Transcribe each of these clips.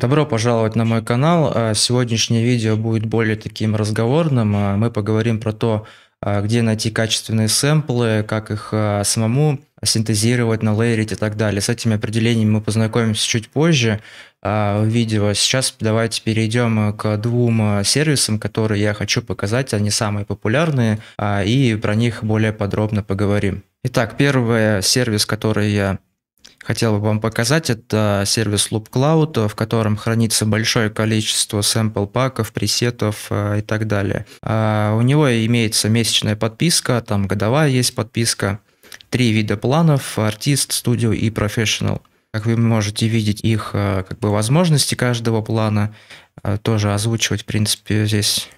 Добро пожаловать на мой канал. Э, сегодняшнее видео будет более таким разговорным. Э, мы поговорим про то, э, где найти качественные сэмплы, как их самому синтезировать на и так далее. С этими определениями мы познакомимся чуть позже в видео. Сейчас давайте перейдем к двум сервисам, которые я хочу показать. Они самые популярные, и про них более подробно поговорим. Итак, первый сервис, который я хотел бы вам показать. Это сервис Loop Cloud, в котором хранится большое количество сэмпл-паков, пресетов э, и так далее. А, у него имеется месячная подписка, там годовая есть подписка. Три вида планов – артист, студио и профессионал. Как вы можете видеть их э, как бы, возможности каждого плана, э, тоже озвучивать, в принципе, здесь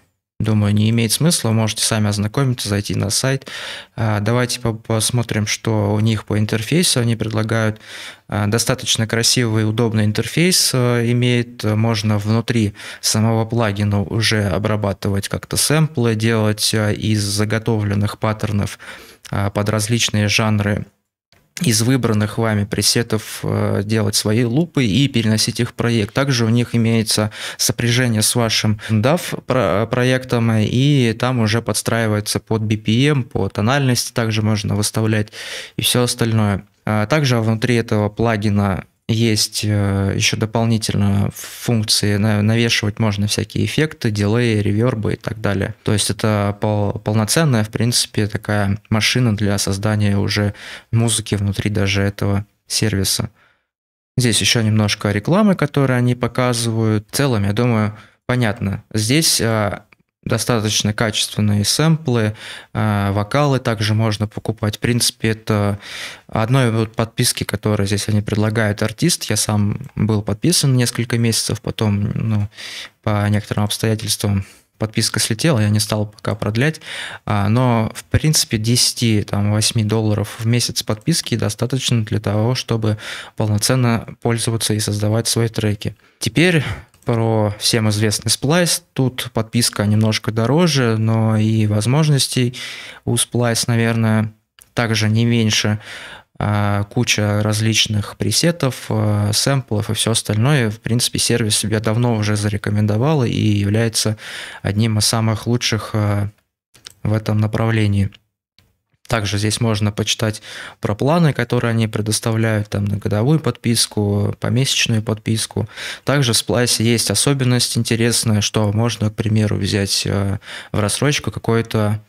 думаю, не имеет смысла. Можете сами ознакомиться, зайти на сайт. А, давайте посмотрим, что у них по интерфейсу. Они предлагают а, достаточно красивый, удобный интерфейс э, имеет. Можно внутри самого плагина уже обрабатывать как-то сэмплы, делать э, из заготовленных паттернов а, под различные жанры из выбранных вами пресетов э, делать свои лупы и переносить их в проект. Также у них имеется сопряжение с вашим DAV проектом, и там уже подстраивается под BPM, по тональности также можно выставлять и все остальное. А также внутри этого плагина есть э, еще дополнительно функции, навешивать можно всякие эффекты, дилеи, ревербы и так далее. То есть это пол полноценная, в принципе, такая машина для создания уже музыки внутри даже этого сервиса. Здесь еще немножко рекламы, которые они показывают. В целом, я думаю, понятно. Здесь а, достаточно качественные сэмплы, э, вокалы также можно покупать. В принципе, это одной вот подписки, которые здесь они предлагают артист. Я сам был подписан несколько месяцев, потом ну, по некоторым обстоятельствам подписка слетела, я не стал пока продлять, а, но в принципе 10-8 долларов в месяц подписки достаточно для того, чтобы полноценно пользоваться и создавать свои треки. Теперь про всем известный Splice. Тут подписка немножко дороже, но и возможностей у Splice, наверное, также не меньше. А, куча различных пресетов, а, сэмплов и все остальное. В принципе, сервис себя давно уже зарекомендовал и является одним из самых лучших а, в этом направлении. Также здесь можно почитать про планы, которые они предоставляют, там, на годовую подписку, помесячную подписку. Также в Splice есть особенность интересная, что можно, к примеру, взять э, в рассрочку какой-то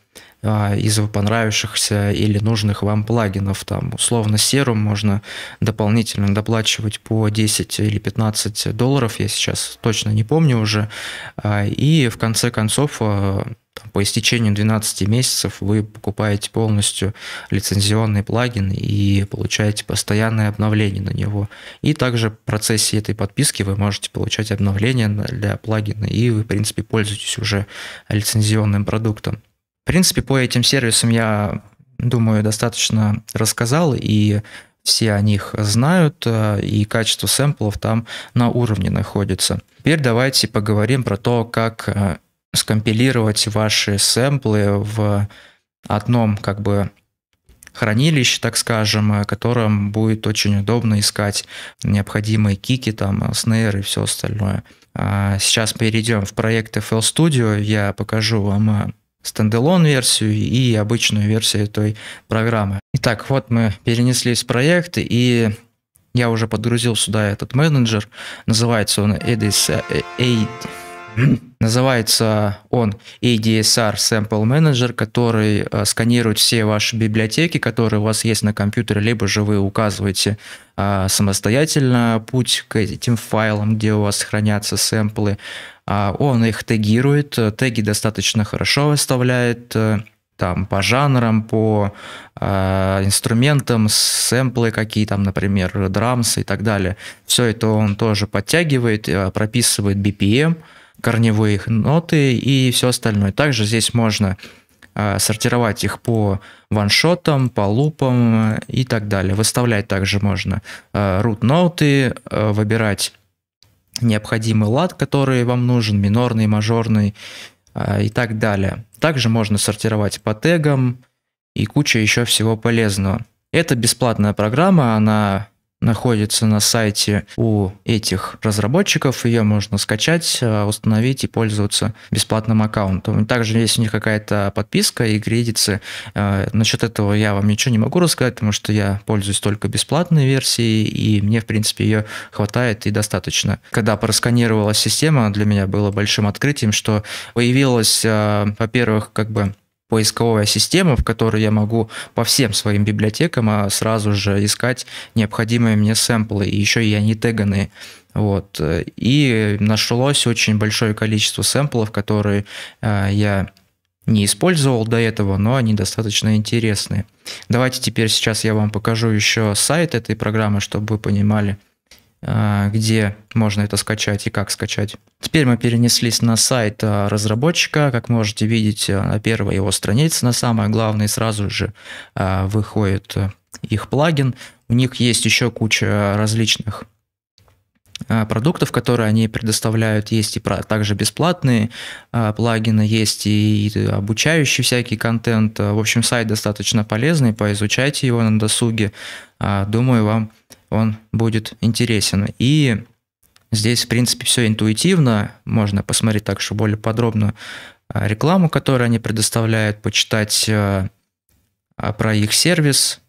э, из понравившихся или нужных вам плагинов. Там, условно, серум можно дополнительно доплачивать по 10 или 15 долларов, я сейчас точно не помню уже. Э, и в конце концов там, по истечению 12 месяцев вы покупаете полностью лицензионный плагин и получаете постоянное обновление на него. И также в процессе этой подписки вы можете получать обновления для плагина, и вы, в принципе, пользуетесь уже лицензионным продуктом. В принципе, по этим сервисам я, думаю, достаточно рассказал, и все о них знают, э, и качество сэмплов там на уровне находится. Теперь давайте поговорим про то, как э, скомпилировать ваши сэмплы в одном как бы хранилище, так скажем, э, которым будет очень удобно искать необходимые кики, там, снейры и все остальное. А, сейчас перейдем в проект FL Studio, я покажу вам э, стендалон-версию и обычную версию той программы. Итак, вот мы перенеслись в проект, и я уже подгрузил сюда этот менеджер. Называется он Edis8. Э, Называется он ADSR Sample Manager, который э, сканирует все ваши библиотеки, которые у вас есть на компьютере, либо же вы указываете а, самостоятельно путь к этим файлам, где у вас хранятся сэмплы. А, он их тегирует, э, теги достаточно хорошо выставляет, там по жанрам, по э, инструментам, сэмплы какие там, например, драмсы и так далее. Все это он тоже подтягивает, прописывает BPM, корневые ноты и все остальное. Также здесь можно а, сортировать их по ваншотам, по лупам э, и так далее. Выставлять также можно э, root-ноты, э, выбирать необходимый лад, который вам нужен, минорный, мажорный и так далее. Также можно сортировать по тегам и куча еще всего полезного. Это бесплатная программа, она находится на сайте у этих разработчиков. Ее можно скачать, э, установить и пользоваться бесплатным аккаунтом. Также есть у них какая-то подписка и кредиты. Э, Насчет этого я вам ничего не могу рассказать, потому что я пользуюсь только бесплатной версией, и мне, в принципе, ее хватает и достаточно. Когда просканировалась система, для меня было большим открытием, что появилось, э, во-первых, как бы поисковая система, в которой я могу по всем своим библиотекам а, сразу же искать необходимые мне сэмплы, и еще и они теганные. Вот. И нашлось очень большое количество сэмплов, которые а, я не использовал до этого, но они достаточно интересные. Давайте теперь сейчас я вам покажу еще сайт этой программы, чтобы вы понимали, а, где можно это скачать и как скачать. Теперь мы перенеслись на сайт а, разработчика. Как можете видеть, а, на первой его странице, на самое главное, сразу же выходит их плагин. У них есть еще куча различных продуктов, которые они предоставляют, есть и также бесплатные плагины, есть и обучающий всякий контент. В общем, сайт достаточно полезный, поизучайте его на досуге. Думаю, вам он будет интересен. И здесь, в принципе, все интуитивно. Можно посмотреть так, что более подробно а, рекламу, которую они предоставляют, почитать а, а, про их сервис.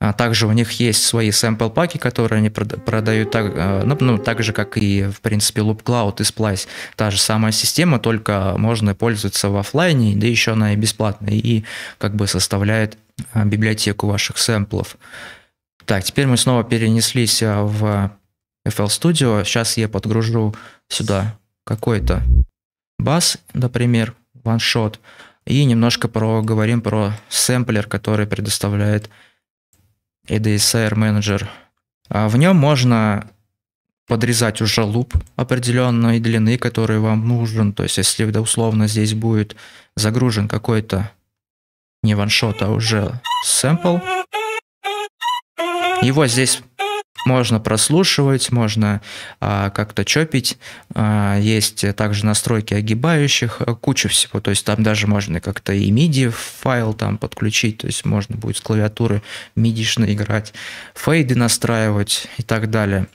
А также у них есть свои сэмпл-паки, которые они продают так, ну, ну, так же, как и, в принципе, Loop Cloud и Splice. Та же самая система, только можно пользоваться в офлайне, да еще она и бесплатная, и как бы составляет библиотеку ваших сэмплов. Так, теперь мы снова перенеслись а, в FL Studio. Сейчас я подгружу сюда какой-то бас, например, OneShot. И немножко поговорим про сэмплер, который предоставляет ADSR Manager. А, в нем можно подрезать уже луп определенной длины, который вам нужен. То есть, если условно здесь будет загружен какой-то не ваншот, а уже сэмпл, его здесь можно прослушивать, можно а, как-то чопить. А, есть также настройки огибающих, а, куча всего. То есть там даже можно как-то и MIDI файл там подключить, то есть можно будет с клавиатуры MIDI играть, фейды настраивать и так далее.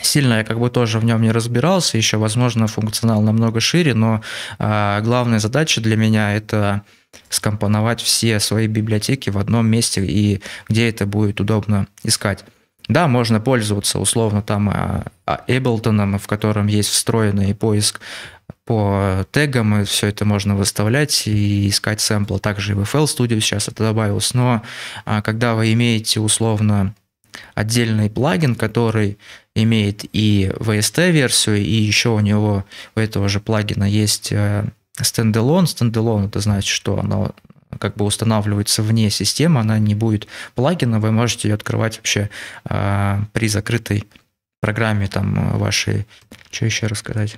Сильно я как бы тоже в нем не разбирался, еще, возможно, функционал намного шире, но э, главная задача для меня это скомпоновать все свои библиотеки в одном месте и где это будет удобно искать. Да, можно пользоваться условно там а, а, Ableton, в котором есть встроенный поиск по тегам, и все это можно выставлять и искать сэмплы. Также и в FL Studio сейчас это добавилось. Но когда вы имеете условно отдельный плагин, который имеет и VST-версию, и еще у него, у этого же плагина есть стенделон. Э, стенделон – это значит, что оно как бы устанавливается вне системы, она не будет плагина, вы можете ее открывать вообще э, при закрытой программе там э, вашей. Что еще рассказать?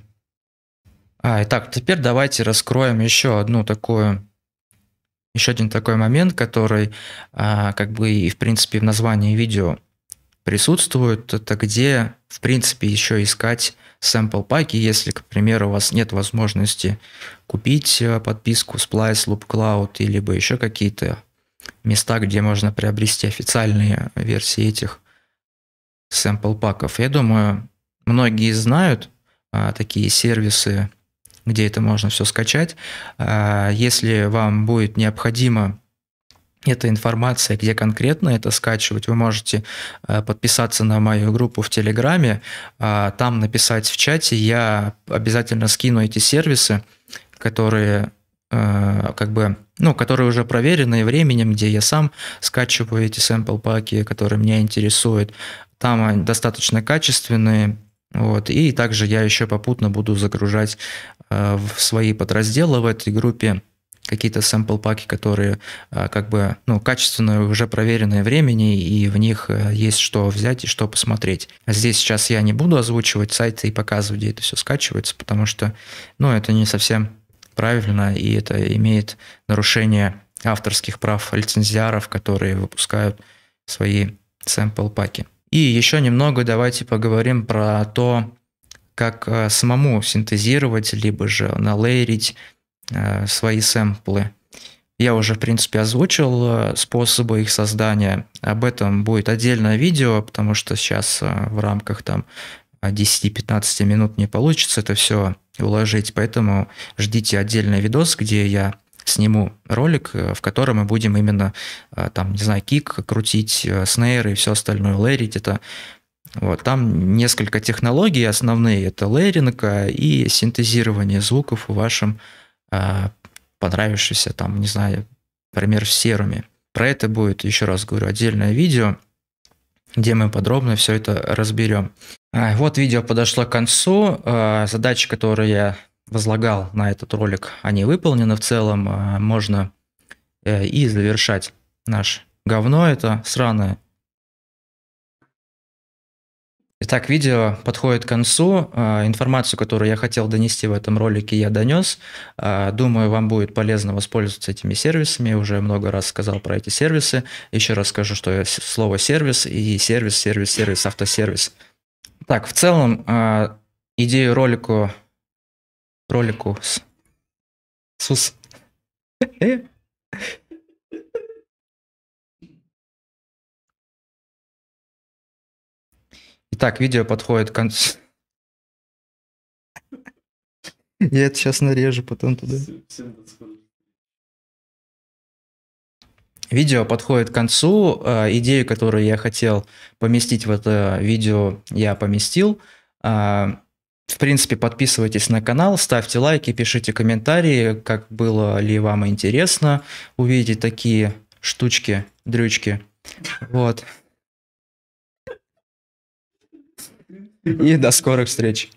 А, итак, теперь давайте раскроем еще одну такую еще один такой момент, который э, как бы и в принципе в названии видео присутствуют, это где, в принципе, еще искать сэмпл-паки, если, к примеру, у вас нет возможности купить э, подписку Splice, Loop Cloud или бы еще какие-то места, где можно приобрести официальные версии этих сэмпл-паков. Я думаю, многие знают а, такие сервисы, где это можно все скачать. А, если вам будет необходимо эта информация, где конкретно это скачивать, вы можете э, подписаться на мою группу в Телеграме, а, там написать в чате, я обязательно скину эти сервисы, которые э, как бы, ну, которые уже проверены временем, где я сам скачиваю эти сэмпл-паки, которые меня интересуют. Там они достаточно качественные, вот. И также я еще попутно буду загружать э, в свои подразделы в этой группе какие-то сэмпл-паки, которые а, как бы, ну, качественные, уже проверенные времени, и в них э, есть что взять и что посмотреть. Здесь сейчас я не буду озвучивать сайты и показывать, где это все скачивается, потому что, ну, это не совсем правильно, и это имеет нарушение авторских прав лицензиаров, которые выпускают свои сэмпл-паки. И еще немного давайте поговорим про то, как э, самому синтезировать, либо же налейрить Э, свои сэмплы. Я уже, в принципе, озвучил э, способы их создания. Об этом будет отдельное видео, потому что сейчас э, в рамках там 10-15 минут не получится это все уложить. Поэтому ждите отдельный видос, где я сниму ролик, в котором мы будем именно, там, не знаю, кик крутить, снейры и все остальное, лэрить это. Вот, там несколько технологий, основные это лэринга и синтезирование звуков в вашем а, понравившийся, там, не знаю, пример в серуме. Про это будет, еще раз говорю, отдельное видео, где мы подробно все это разберем. А, вот видео подошло к концу. А, задачи, которые я возлагал на этот ролик, они выполнены в целом. Можно э, и завершать наш говно это сраное Итак, видео подходит к концу. А, информацию, которую я хотел донести в этом ролике, я донес. А, думаю, вам будет полезно воспользоваться этими сервисами. Я уже много раз сказал про эти сервисы. Еще раз скажу, что слово сервис и сервис, сервис, сервис, автосервис. Так, в целом, а, идею ролику... Ролику... Сус... Так, видео подходит к концу. Я это сейчас нарежу потом туда. Видео подходит к концу. Э, идею, которую я хотел поместить в это видео, я поместил. Э, в принципе, подписывайтесь на канал, ставьте лайки, пишите комментарии, как было ли вам интересно увидеть такие штучки, дрючки. Вот. И до скорых встреч.